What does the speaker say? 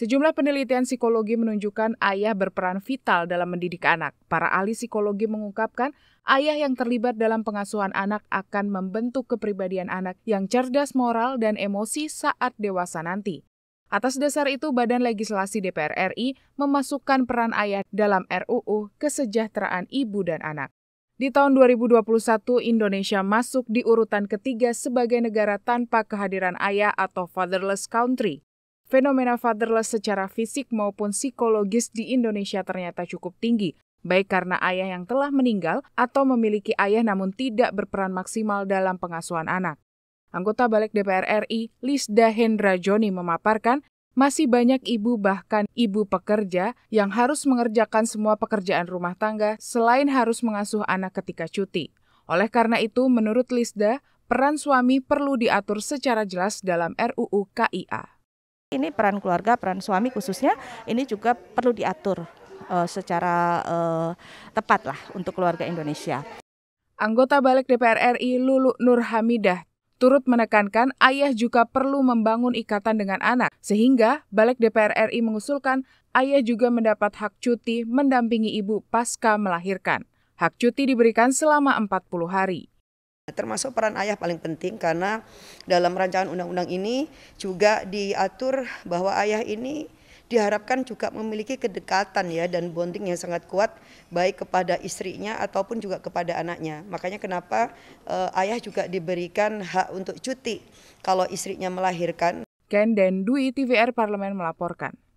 Sejumlah penelitian psikologi menunjukkan ayah berperan vital dalam mendidik anak. Para ahli psikologi mengungkapkan ayah yang terlibat dalam pengasuhan anak akan membentuk kepribadian anak yang cerdas moral dan emosi saat dewasa nanti. Atas dasar itu, Badan Legislasi DPR RI memasukkan peran ayah dalam RUU Kesejahteraan Ibu dan Anak. Di tahun 2021, Indonesia masuk di urutan ketiga sebagai negara tanpa kehadiran ayah atau fatherless country fenomena fatherless secara fisik maupun psikologis di Indonesia ternyata cukup tinggi, baik karena ayah yang telah meninggal atau memiliki ayah namun tidak berperan maksimal dalam pengasuhan anak. Anggota balik DPR RI, Lisda Hendra Joni memaparkan, masih banyak ibu bahkan ibu pekerja yang harus mengerjakan semua pekerjaan rumah tangga selain harus mengasuh anak ketika cuti. Oleh karena itu, menurut Lisda, peran suami perlu diatur secara jelas dalam RUU KIA. Ini peran keluarga, peran suami khususnya ini juga perlu diatur uh, secara uh, tepat lah untuk keluarga Indonesia. Anggota Balik DPR RI Lulu Nur Hamidah turut menekankan ayah juga perlu membangun ikatan dengan anak, sehingga Balik DPR RI mengusulkan ayah juga mendapat hak cuti mendampingi ibu pasca melahirkan. Hak cuti diberikan selama 40 hari. Nah, termasuk peran ayah paling penting karena dalam rancangan undang-undang ini juga diatur bahwa ayah ini diharapkan juga memiliki kedekatan ya dan bonding yang sangat kuat baik kepada istrinya ataupun juga kepada anaknya. Makanya kenapa e, ayah juga diberikan hak untuk cuti kalau istrinya melahirkan. Ken dan Dwi TVR Parlemen melaporkan.